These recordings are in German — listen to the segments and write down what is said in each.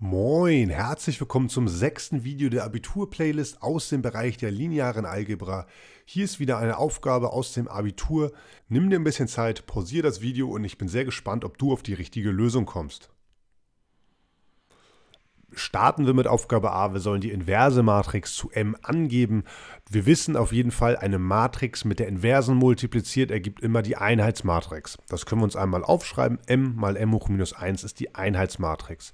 Moin, herzlich willkommen zum sechsten Video der Abitur-Playlist aus dem Bereich der linearen Algebra. Hier ist wieder eine Aufgabe aus dem Abitur. Nimm dir ein bisschen Zeit, pausier das Video und ich bin sehr gespannt, ob du auf die richtige Lösung kommst. Starten wir mit Aufgabe A. Wir sollen die inverse Matrix zu M angeben. Wir wissen auf jeden Fall, eine Matrix mit der Inversen multipliziert ergibt immer die Einheitsmatrix. Das können wir uns einmal aufschreiben. M mal M hoch minus 1 ist die Einheitsmatrix.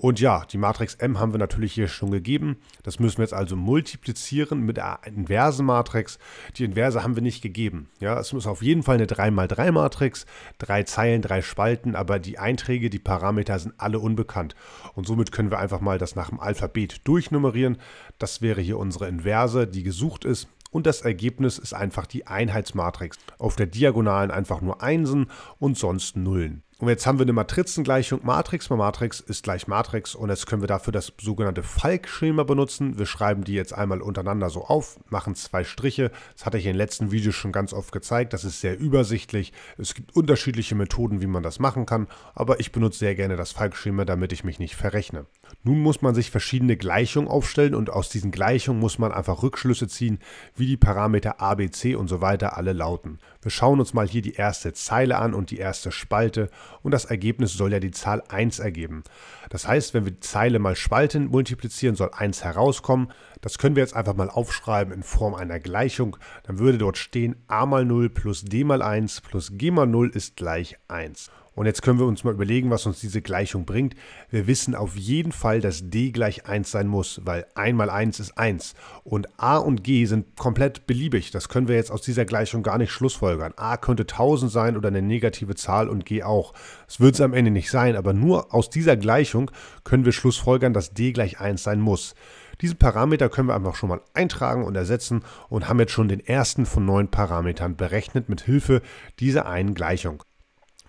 Und ja, die Matrix M haben wir natürlich hier schon gegeben. Das müssen wir jetzt also multiplizieren mit der inversen Matrix. Die inverse haben wir nicht gegeben. Ja, es muss auf jeden Fall eine 3x3-Matrix, drei Zeilen, drei Spalten, aber die Einträge, die Parameter sind alle unbekannt. Und somit können wir einfach mal das nach dem Alphabet durchnummerieren. Das wäre hier unsere Inverse, die gesucht ist und das Ergebnis ist einfach die Einheitsmatrix. Auf der Diagonalen einfach nur Einsen und sonst Nullen. Und jetzt haben wir eine Matrizengleichung. Matrix mal Matrix ist gleich Matrix. Und jetzt können wir dafür das sogenannte Falk-Schema benutzen. Wir schreiben die jetzt einmal untereinander so auf, machen zwei Striche. Das hatte ich in den letzten Videos schon ganz oft gezeigt. Das ist sehr übersichtlich. Es gibt unterschiedliche Methoden, wie man das machen kann. Aber ich benutze sehr gerne das Falk-Schema, damit ich mich nicht verrechne. Nun muss man sich verschiedene Gleichungen aufstellen. Und aus diesen Gleichungen muss man einfach Rückschlüsse ziehen, wie die Parameter a, b, c und so weiter alle lauten. Wir schauen uns mal hier die erste Zeile an und die erste Spalte und das Ergebnis soll ja die Zahl 1 ergeben. Das heißt, wenn wir die Zeile mal spalten, multiplizieren, soll 1 herauskommen. Das können wir jetzt einfach mal aufschreiben in Form einer Gleichung. Dann würde dort stehen a mal 0 plus d mal 1 plus g mal 0 ist gleich 1. Und jetzt können wir uns mal überlegen, was uns diese Gleichung bringt. Wir wissen auf jeden Fall, dass d gleich 1 sein muss, weil 1 mal 1 ist 1. Und a und g sind komplett beliebig. Das können wir jetzt aus dieser Gleichung gar nicht schlussfolgern. a könnte 1000 sein oder eine negative Zahl und g auch. Es wird es am Ende nicht sein, aber nur aus dieser Gleichung können wir schlussfolgern, dass d gleich 1 sein muss. Diesen Parameter können wir einfach schon mal eintragen und ersetzen und haben jetzt schon den ersten von neun Parametern berechnet mit Hilfe dieser einen Gleichung.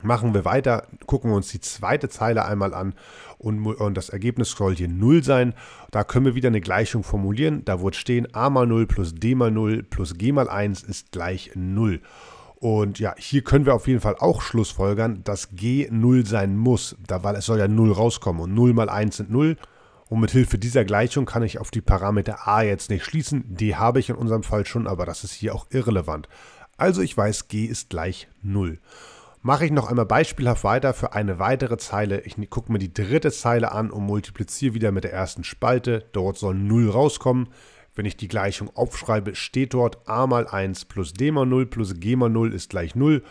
Machen wir weiter, gucken wir uns die zweite Zeile einmal an und, und, das Ergebnis soll hier 0 sein. Da können wir wieder eine Gleichung formulieren. Da wird stehen a mal 0 plus d mal 0 plus g mal 1 ist gleich 0. Und ja, hier können wir auf jeden Fall auch schlussfolgern, dass g 0 sein muss, da, weil es soll ja 0 rauskommen und 0 mal 1 sind 0. Und mit Hilfe dieser Gleichung kann ich auf die Parameter a jetzt nicht schließen. D habe ich in unserem Fall schon, aber das ist hier auch irrelevant. Also ich weiß, g ist gleich 0 mache ich noch einmal beispielhaft weiter für eine weitere Zeile. Ich gucke mir die dritte Zeile an und multipliziere wieder mit der ersten Spalte. Dort soll 0 rauskommen. Wenn ich die Gleichung aufschreibe, steht dort a mal 1 plus d mal 0 plus g mal 0 ist gleich 0.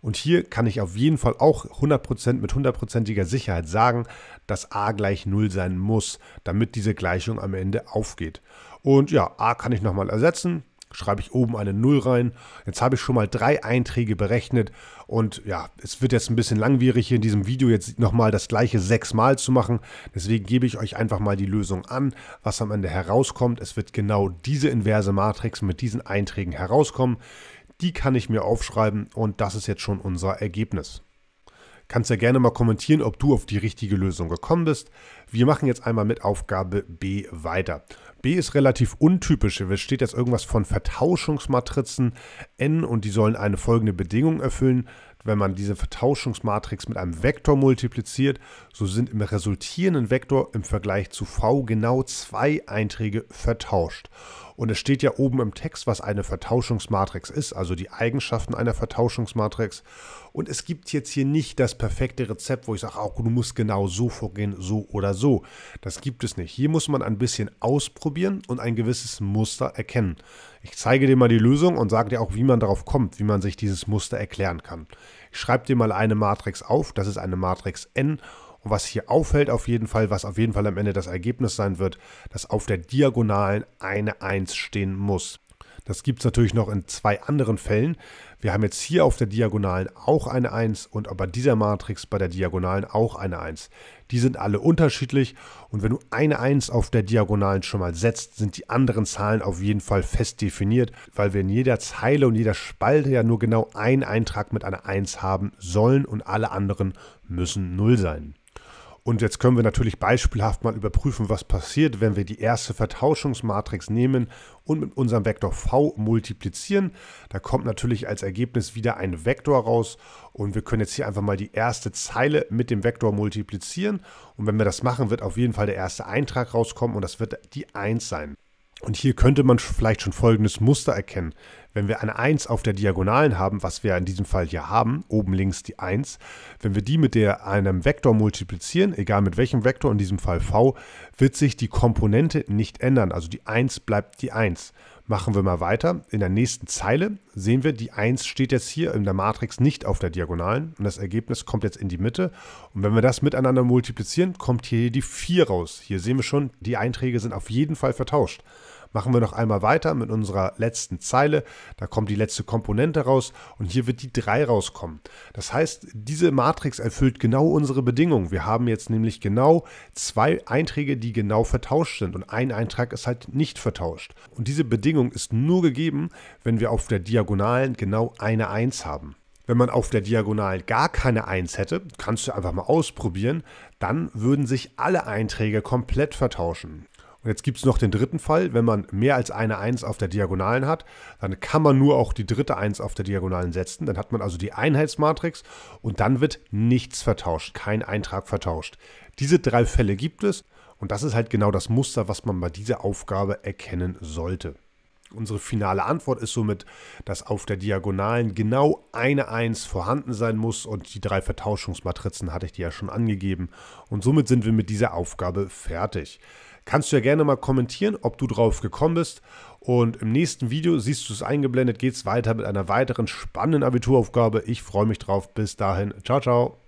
Und hier kann ich auf jeden Fall auch 100% mit hundertprozentiger Sicherheit sagen, dass a gleich 0 sein muss, damit diese Gleichung am Ende aufgeht. Und ja, a kann ich nochmal ersetzen schreibe ich oben eine 0 rein. Jetzt habe ich schon mal drei Einträge berechnet und ja, es wird jetzt ein bisschen langwierig hier in diesem Video jetzt nochmal das gleiche sechsmal zu machen. Deswegen gebe ich euch einfach mal die Lösung an, was am Ende herauskommt. Es wird genau diese inverse Matrix mit diesen Einträgen herauskommen. Die kann ich mir aufschreiben und das ist jetzt schon unser Ergebnis kannst ja gerne mal kommentieren, ob du auf die richtige Lösung gekommen bist. Wir machen jetzt einmal mit Aufgabe B weiter. B ist relativ untypisch. Hier steht jetzt irgendwas von Vertauschungsmatrizen N und die sollen eine folgende Bedingung erfüllen. Wenn man diese Vertauschungsmatrix mit einem Vektor multipliziert, so sind im resultierenden Vektor im Vergleich zu V genau zwei Einträge vertauscht. Und es steht ja oben im Text, was eine Vertauschungsmatrix ist, also die Eigenschaften einer Vertauschungsmatrix. Und es gibt jetzt hier nicht das perfekte Rezept, wo ich sage, auch du musst genau so vorgehen, so oder so. Das gibt es nicht. Hier muss man ein bisschen ausprobieren und ein gewisses Muster erkennen. Ich zeige dir mal die Lösung und sage dir auch, wie man darauf kommt, wie man sich dieses Muster erklären kann. Ich schreibe dir mal eine Matrix auf, das ist eine Matrix N und was hier auffällt auf jeden Fall, was auf jeden Fall am Ende das Ergebnis sein wird, dass auf der Diagonalen eine 1 stehen muss. Das gibt es natürlich noch in zwei anderen Fällen. Wir haben jetzt hier auf der Diagonalen auch eine 1 und bei dieser Matrix bei der Diagonalen auch eine 1. Die sind alle unterschiedlich und wenn du eine 1 auf der Diagonalen schon mal setzt, sind die anderen Zahlen auf jeden Fall fest definiert, weil wir in jeder Zeile und jeder Spalte ja nur genau einen Eintrag mit einer 1 haben sollen und alle anderen müssen 0 sein. Und jetzt können wir natürlich beispielhaft mal überprüfen, was passiert, wenn wir die erste Vertauschungsmatrix nehmen und mit unserem Vektor v multiplizieren. Da kommt natürlich als Ergebnis wieder ein Vektor raus und wir können jetzt hier einfach mal die erste Zeile mit dem Vektor multiplizieren. Und wenn wir das machen, wird auf jeden Fall der erste Eintrag rauskommen und das wird die 1 sein. Und hier könnte man vielleicht schon folgendes Muster erkennen. Wenn wir eine 1 auf der Diagonalen haben, was wir in diesem Fall hier haben, oben links die 1, wenn wir die mit der, einem Vektor multiplizieren, egal mit welchem Vektor, in diesem Fall v, wird sich die Komponente nicht ändern. Also die 1 bleibt die 1. Machen wir mal weiter. In der nächsten Zeile sehen wir, die 1 steht jetzt hier in der Matrix nicht auf der Diagonalen und das Ergebnis kommt jetzt in die Mitte. Und wenn wir das miteinander multiplizieren, kommt hier die 4 raus. Hier sehen wir schon, die Einträge sind auf jeden Fall vertauscht machen wir noch einmal weiter mit unserer letzten Zeile. Da kommt die letzte Komponente raus und hier wird die 3 rauskommen. Das heißt, diese Matrix erfüllt genau unsere Bedingung. Wir haben jetzt nämlich genau zwei Einträge, die genau vertauscht sind und ein Eintrag ist halt nicht vertauscht. Und diese Bedingung ist nur gegeben, wenn wir auf der Diagonalen genau eine 1 haben. Wenn man auf der Diagonalen gar keine 1 hätte, kannst du einfach mal ausprobieren, dann würden sich alle Einträge komplett vertauschen. Jetzt gibt es noch den dritten Fall, wenn man mehr als eine 1 auf der Diagonalen hat, dann kann man nur auch die dritte 1 auf der Diagonalen setzen. Dann hat man also die Einheitsmatrix und dann wird nichts vertauscht, kein Eintrag vertauscht. Diese drei Fälle gibt es und das ist halt genau das Muster, was man bei dieser Aufgabe erkennen sollte. Unsere finale Antwort ist somit, dass auf der Diagonalen genau eine 1 vorhanden sein muss und die drei Vertauschungsmatrizen hatte ich dir ja schon angegeben. Und somit sind wir mit dieser Aufgabe fertig. Kannst du ja gerne mal kommentieren, ob du drauf gekommen bist. Und im nächsten Video, siehst du es eingeblendet, geht es weiter mit einer weiteren spannenden Abituraufgabe. Ich freue mich drauf. Bis dahin. Ciao, ciao.